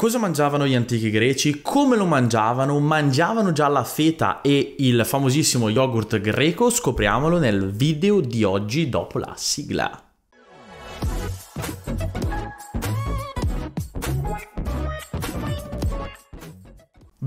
Cosa mangiavano gli antichi greci? Come lo mangiavano? Mangiavano già la feta e il famosissimo yogurt greco? Scopriamolo nel video di oggi dopo la sigla.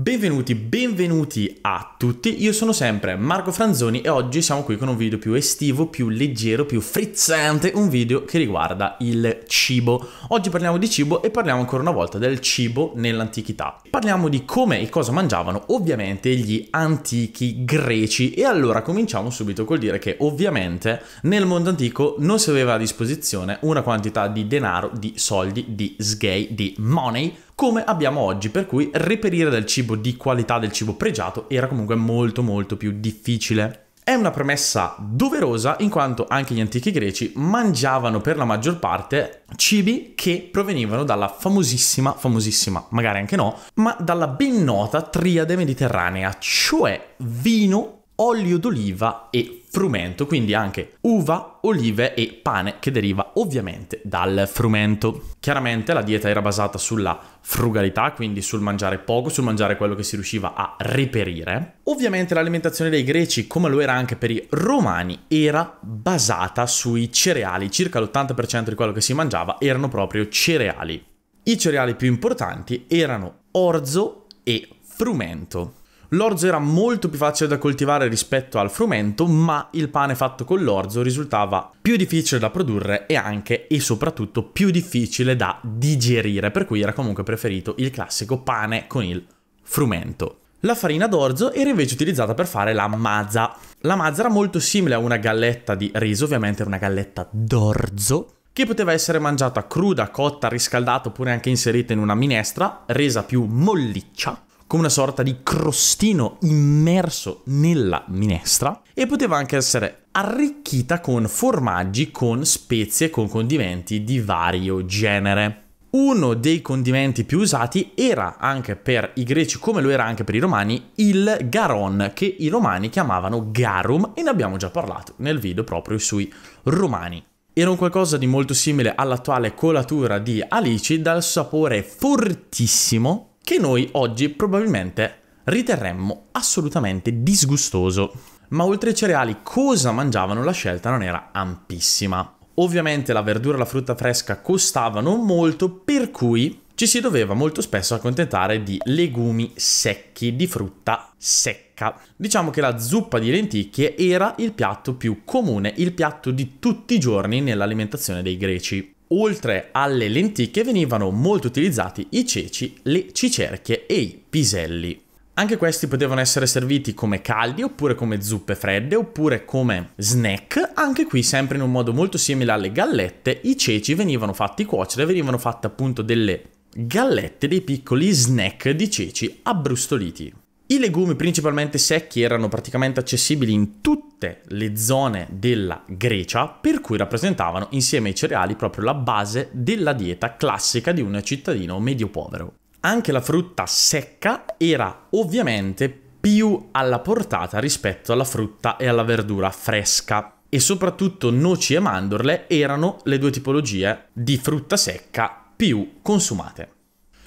Benvenuti, benvenuti a tutti, io sono sempre Marco Franzoni e oggi siamo qui con un video più estivo, più leggero, più frizzante, un video che riguarda il cibo. Oggi parliamo di cibo e parliamo ancora una volta del cibo nell'antichità. Parliamo di come e cosa mangiavano ovviamente gli antichi greci e allora cominciamo subito col dire che ovviamente nel mondo antico non si aveva a disposizione una quantità di denaro, di soldi, di sgay, di money come abbiamo oggi, per cui reperire del cibo di qualità, del cibo pregiato, era comunque molto molto più difficile. È una premessa doverosa in quanto anche gli antichi greci mangiavano per la maggior parte cibi che provenivano dalla famosissima, famosissima, magari anche no, ma dalla ben nota triade mediterranea, cioè vino, olio d'oliva e frumento, quindi anche uva, olive e pane che deriva ovviamente dal frumento. Chiaramente la dieta era basata sulla frugalità, quindi sul mangiare poco, sul mangiare quello che si riusciva a reperire. Ovviamente l'alimentazione dei greci, come lo era anche per i romani, era basata sui cereali, circa l'80% di quello che si mangiava erano proprio cereali. I cereali più importanti erano orzo e frumento. L'orzo era molto più facile da coltivare rispetto al frumento, ma il pane fatto con l'orzo risultava più difficile da produrre e anche e soprattutto più difficile da digerire, per cui era comunque preferito il classico pane con il frumento. La farina d'orzo era invece utilizzata per fare la mazza. La mazza era molto simile a una galletta di riso, ovviamente era una galletta d'orzo, che poteva essere mangiata cruda, cotta, riscaldata oppure anche inserita in una minestra, resa più molliccia come una sorta di crostino immerso nella minestra e poteva anche essere arricchita con formaggi, con spezie, con condimenti di vario genere. Uno dei condimenti più usati era anche per i greci, come lo era anche per i romani, il garon, che i romani chiamavano garum, e ne abbiamo già parlato nel video proprio sui romani. Era un qualcosa di molto simile all'attuale colatura di alici, dal sapore fortissimo, che noi oggi probabilmente riterremmo assolutamente disgustoso. Ma oltre ai cereali cosa mangiavano la scelta non era ampissima. Ovviamente la verdura e la frutta fresca costavano molto per cui ci si doveva molto spesso accontentare di legumi secchi, di frutta secca. Diciamo che la zuppa di lenticchie era il piatto più comune, il piatto di tutti i giorni nell'alimentazione dei greci. Oltre alle lenticchie venivano molto utilizzati i ceci, le cicerchie e i piselli. Anche questi potevano essere serviti come caldi oppure come zuppe fredde oppure come snack, anche qui sempre in un modo molto simile alle gallette, i ceci venivano fatti cuocere, venivano fatte appunto delle gallette, dei piccoli snack di ceci abbrustoliti. I legumi principalmente secchi erano praticamente accessibili in tutti tutte le zone della Grecia, per cui rappresentavano insieme ai cereali proprio la base della dieta classica di un cittadino medio povero. Anche la frutta secca era ovviamente più alla portata rispetto alla frutta e alla verdura fresca e soprattutto noci e mandorle erano le due tipologie di frutta secca più consumate.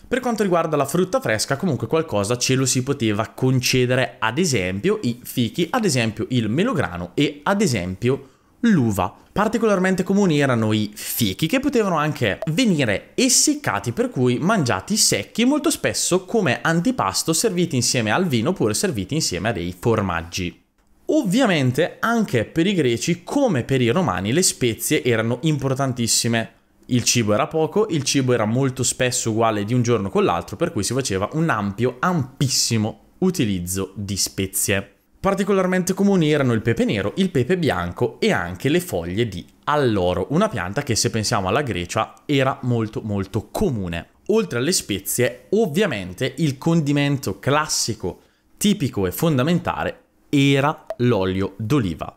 Per quanto riguarda la frutta fresca, comunque qualcosa ce lo si poteva concedere, ad esempio i fichi, ad esempio il melograno e ad esempio l'uva. Particolarmente comuni erano i fichi che potevano anche venire essiccati per cui mangiati secchi e molto spesso come antipasto serviti insieme al vino oppure serviti insieme a dei formaggi. Ovviamente anche per i greci come per i romani le spezie erano importantissime. Il cibo era poco, il cibo era molto spesso uguale di un giorno con l'altro, per cui si faceva un ampio, ampissimo utilizzo di spezie. Particolarmente comuni erano il pepe nero, il pepe bianco e anche le foglie di alloro, una pianta che se pensiamo alla Grecia era molto molto comune. Oltre alle spezie, ovviamente il condimento classico, tipico e fondamentale era l'olio d'oliva.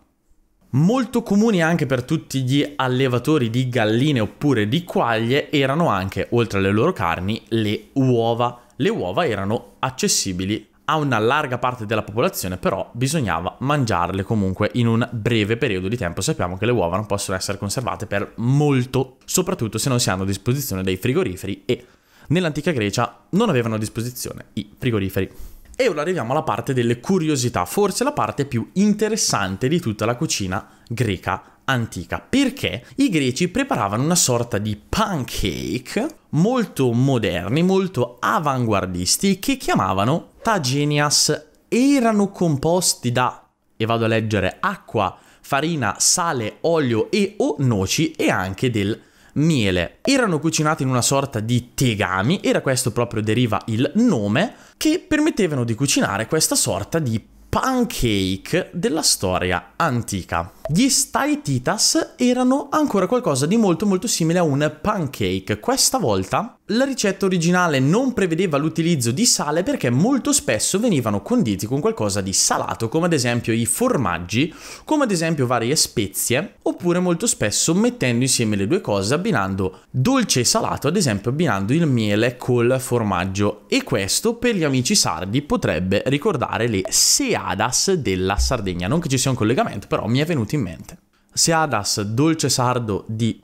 Molto comuni anche per tutti gli allevatori di galline oppure di quaglie erano anche, oltre alle loro carni, le uova. Le uova erano accessibili a una larga parte della popolazione, però bisognava mangiarle comunque in un breve periodo di tempo. Sappiamo che le uova non possono essere conservate per molto, soprattutto se non si hanno a disposizione dei frigoriferi e nell'antica Grecia non avevano a disposizione i frigoriferi. E ora arriviamo alla parte delle curiosità, forse la parte più interessante di tutta la cucina greca antica, perché i greci preparavano una sorta di pancake molto moderni, molto avanguardisti, che chiamavano tagenias. Erano composti da, e vado a leggere, acqua, farina, sale, olio e o noci e anche del miele. Erano cucinati in una sorta di tegami, e da questo proprio deriva il nome, che permettevano di cucinare questa sorta di pancake della storia antica. Gli staititas erano ancora qualcosa di molto molto simile a un pancake, questa volta la ricetta originale non prevedeva l'utilizzo di sale perché molto spesso venivano conditi con qualcosa di salato, come ad esempio i formaggi, come ad esempio varie spezie, oppure molto spesso mettendo insieme le due cose, abbinando dolce e salato, ad esempio abbinando il miele col formaggio. E questo per gli amici sardi potrebbe ricordare le seadas della Sardegna. Non che ci sia un collegamento, però mi è venuto in mente. Seadas, dolce sardo di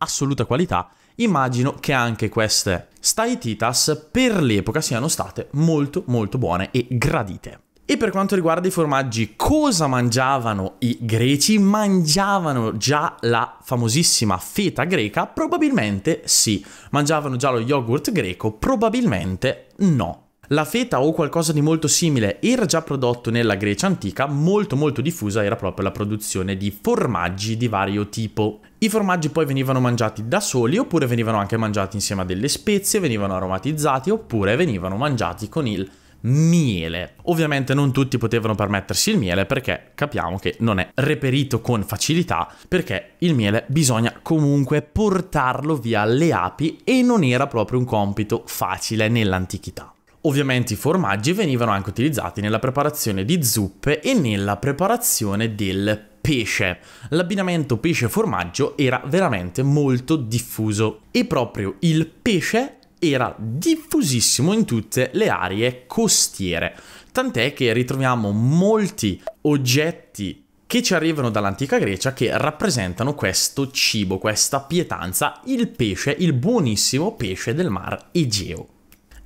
assoluta qualità immagino che anche queste Staititas per l'epoca siano state molto molto buone e gradite. E per quanto riguarda i formaggi, cosa mangiavano i greci? Mangiavano già la famosissima feta greca? Probabilmente sì. Mangiavano già lo yogurt greco? Probabilmente no. La feta o qualcosa di molto simile era già prodotto nella Grecia antica, molto molto diffusa era proprio la produzione di formaggi di vario tipo. I formaggi poi venivano mangiati da soli oppure venivano anche mangiati insieme a delle spezie, venivano aromatizzati oppure venivano mangiati con il miele. Ovviamente non tutti potevano permettersi il miele perché capiamo che non è reperito con facilità perché il miele bisogna comunque portarlo via alle api e non era proprio un compito facile nell'antichità. Ovviamente i formaggi venivano anche utilizzati nella preparazione di zuppe e nella preparazione del pesce. L'abbinamento pesce-formaggio era veramente molto diffuso e proprio il pesce era diffusissimo in tutte le aree costiere, tant'è che ritroviamo molti oggetti che ci arrivano dall'antica Grecia che rappresentano questo cibo, questa pietanza, il pesce, il buonissimo pesce del mar Egeo.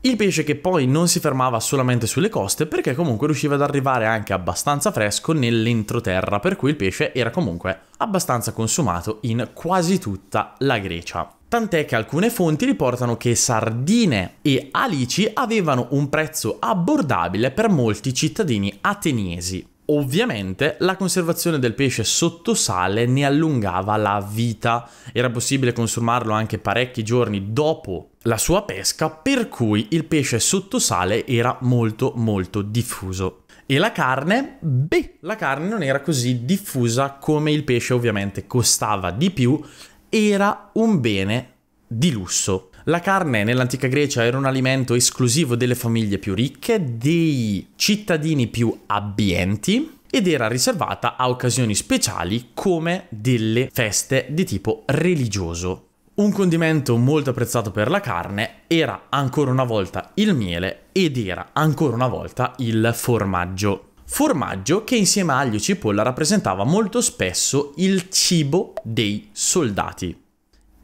Il pesce che poi non si fermava solamente sulle coste perché comunque riusciva ad arrivare anche abbastanza fresco nell'entroterra, per cui il pesce era comunque abbastanza consumato in quasi tutta la Grecia. Tant'è che alcune fonti riportano che sardine e alici avevano un prezzo abbordabile per molti cittadini ateniesi. Ovviamente la conservazione del pesce sotto sale ne allungava la vita, era possibile consumarlo anche parecchi giorni dopo la sua pesca, per cui il pesce sotto sale era molto molto diffuso. E la carne? Beh, la carne non era così diffusa come il pesce ovviamente costava di più, era un bene di lusso. La carne nell'antica Grecia era un alimento esclusivo delle famiglie più ricche, dei cittadini più abbienti ed era riservata a occasioni speciali come delle feste di tipo religioso. Un condimento molto apprezzato per la carne era ancora una volta il miele ed era ancora una volta il formaggio. Formaggio che insieme a aglio e cipolla rappresentava molto spesso il cibo dei soldati.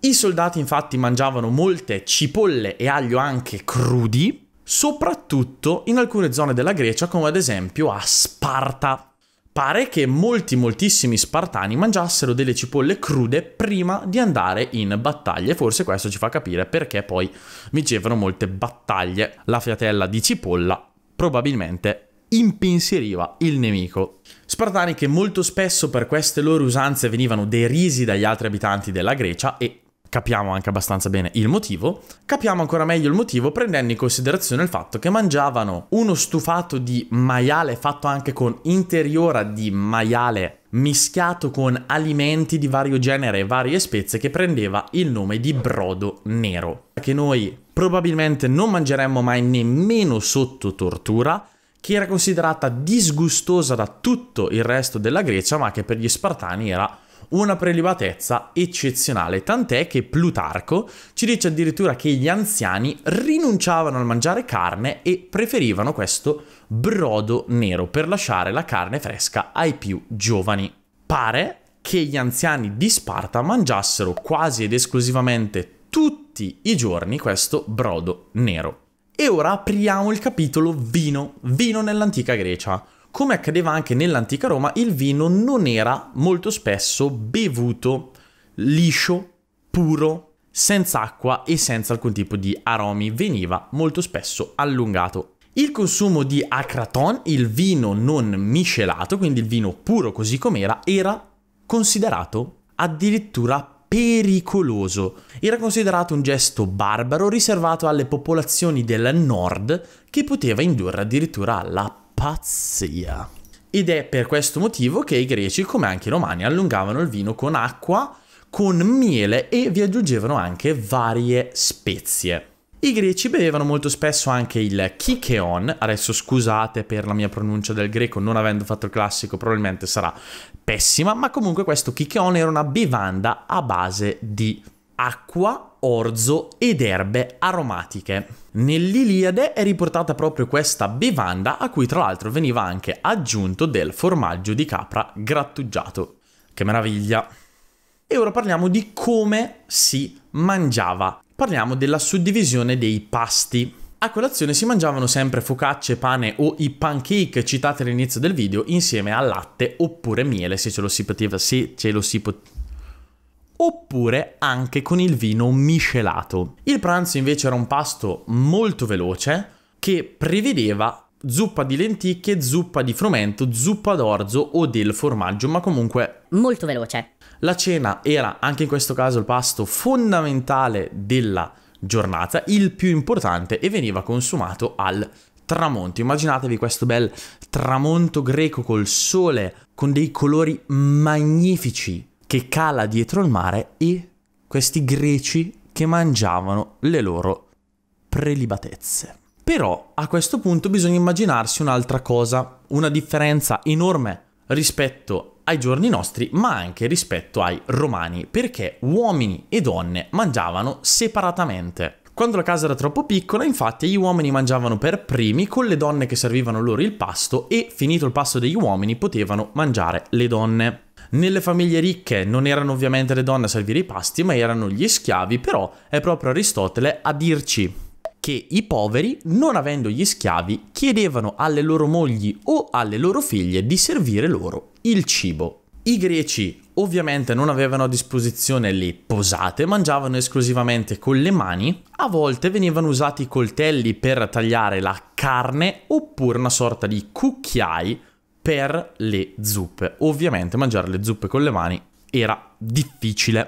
I soldati infatti mangiavano molte cipolle e aglio anche crudi, soprattutto in alcune zone della Grecia come ad esempio a Sparta. Pare che molti moltissimi spartani mangiassero delle cipolle crude prima di andare in battaglia e forse questo ci fa capire perché poi vincevano molte battaglie. La fiatella di cipolla probabilmente impensieriva il nemico. Spartani che molto spesso per queste loro usanze venivano derisi dagli altri abitanti della Grecia e Capiamo anche abbastanza bene il motivo. Capiamo ancora meglio il motivo prendendo in considerazione il fatto che mangiavano uno stufato di maiale fatto anche con interiora di maiale mischiato con alimenti di vario genere e varie spezie che prendeva il nome di brodo nero, che noi probabilmente non mangeremmo mai nemmeno sotto tortura, che era considerata disgustosa da tutto il resto della Grecia, ma che per gli spartani era una prelibatezza eccezionale, tant'è che Plutarco ci dice addirittura che gli anziani rinunciavano al mangiare carne e preferivano questo brodo nero per lasciare la carne fresca ai più giovani. Pare che gli anziani di Sparta mangiassero quasi ed esclusivamente tutti i giorni questo brodo nero. E ora apriamo il capitolo vino, vino nell'antica Grecia come accadeva anche nell'antica Roma, il vino non era molto spesso bevuto liscio, puro, senza acqua e senza alcun tipo di aromi, veniva molto spesso allungato. Il consumo di acraton, il vino non miscelato, quindi il vino puro così com'era, era considerato addirittura pericoloso. Era considerato un gesto barbaro riservato alle popolazioni del nord che poteva indurre addirittura alla pazzia. Ed è per questo motivo che i greci, come anche i romani, allungavano il vino con acqua, con miele e vi aggiungevano anche varie spezie. I greci bevevano molto spesso anche il chicheon, adesso scusate per la mia pronuncia del greco, non avendo fatto il classico probabilmente sarà pessima, ma comunque questo chicheon era una bevanda a base di acqua orzo ed erbe aromatiche. Nell'Iliade è riportata proprio questa bevanda a cui tra l'altro veniva anche aggiunto del formaggio di capra grattugiato. Che meraviglia! E ora parliamo di come si mangiava. Parliamo della suddivisione dei pasti. A colazione si mangiavano sempre focacce, pane o i pancake citati all'inizio del video insieme al latte oppure miele se ce lo si poteva, se ce lo si poteva oppure anche con il vino miscelato. Il pranzo invece era un pasto molto veloce che prevedeva zuppa di lenticchie, zuppa di frumento, zuppa d'orzo o del formaggio, ma comunque molto veloce. La cena era anche in questo caso il pasto fondamentale della giornata, il più importante e veniva consumato al tramonto. Immaginatevi questo bel tramonto greco col sole con dei colori magnifici che cala dietro il mare e questi greci che mangiavano le loro prelibatezze. Però a questo punto bisogna immaginarsi un'altra cosa, una differenza enorme rispetto ai giorni nostri, ma anche rispetto ai romani, perché uomini e donne mangiavano separatamente. Quando la casa era troppo piccola, infatti, gli uomini mangiavano per primi con le donne che servivano loro il pasto e, finito il pasto degli uomini, potevano mangiare le donne. Nelle famiglie ricche non erano ovviamente le donne a servire i pasti, ma erano gli schiavi, però è proprio Aristotele a dirci che i poveri, non avendo gli schiavi, chiedevano alle loro mogli o alle loro figlie di servire loro il cibo. I greci ovviamente non avevano a disposizione le posate, mangiavano esclusivamente con le mani, a volte venivano usati i coltelli per tagliare la carne oppure una sorta di cucchiai per le zuppe. Ovviamente mangiare le zuppe con le mani era difficile.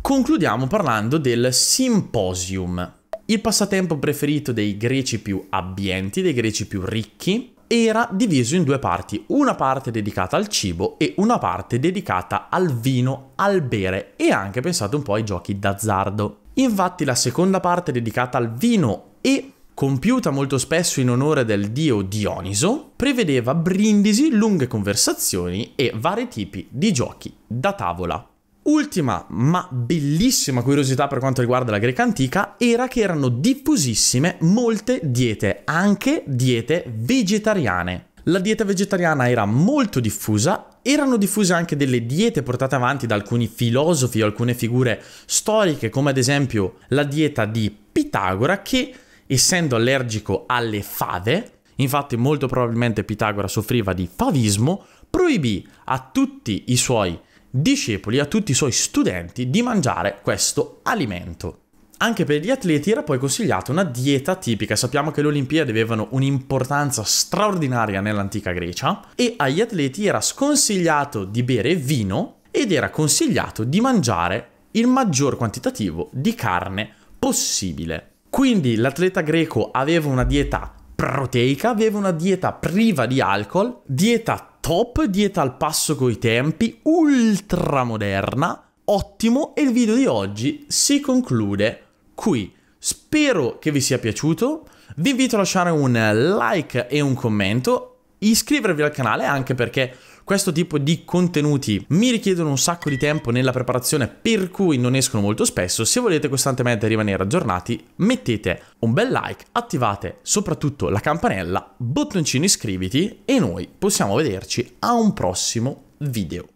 Concludiamo parlando del simposium. Il passatempo preferito dei greci più abbienti, dei greci più ricchi, era diviso in due parti, una parte dedicata al cibo e una parte dedicata al vino, al bere e anche pensate un po' ai giochi d'azzardo. Infatti la seconda parte dedicata al vino e compiuta molto spesso in onore del dio Dioniso, prevedeva brindisi, lunghe conversazioni e vari tipi di giochi da tavola. Ultima ma bellissima curiosità per quanto riguarda la Greca antica era che erano diffusissime molte diete, anche diete vegetariane. La dieta vegetariana era molto diffusa, erano diffuse anche delle diete portate avanti da alcuni filosofi o alcune figure storiche, come ad esempio la dieta di Pitagora, che essendo allergico alle fave, infatti molto probabilmente Pitagora soffriva di favismo, proibì a tutti i suoi discepoli, a tutti i suoi studenti di mangiare questo alimento. Anche per gli atleti era poi consigliata una dieta tipica, sappiamo che le Olimpiadi avevano un'importanza straordinaria nell'antica Grecia e agli atleti era sconsigliato di bere vino ed era consigliato di mangiare il maggior quantitativo di carne possibile. Quindi l'atleta greco aveva una dieta proteica, aveva una dieta priva di alcol, dieta top, dieta al passo coi tempi, ultra moderna, ottimo e il video di oggi si conclude qui. Spero che vi sia piaciuto, vi invito a lasciare un like e un commento iscrivervi al canale anche perché questo tipo di contenuti mi richiedono un sacco di tempo nella preparazione per cui non escono molto spesso. Se volete costantemente rimanere aggiornati mettete un bel like, attivate soprattutto la campanella, bottoncino iscriviti e noi possiamo vederci a un prossimo video.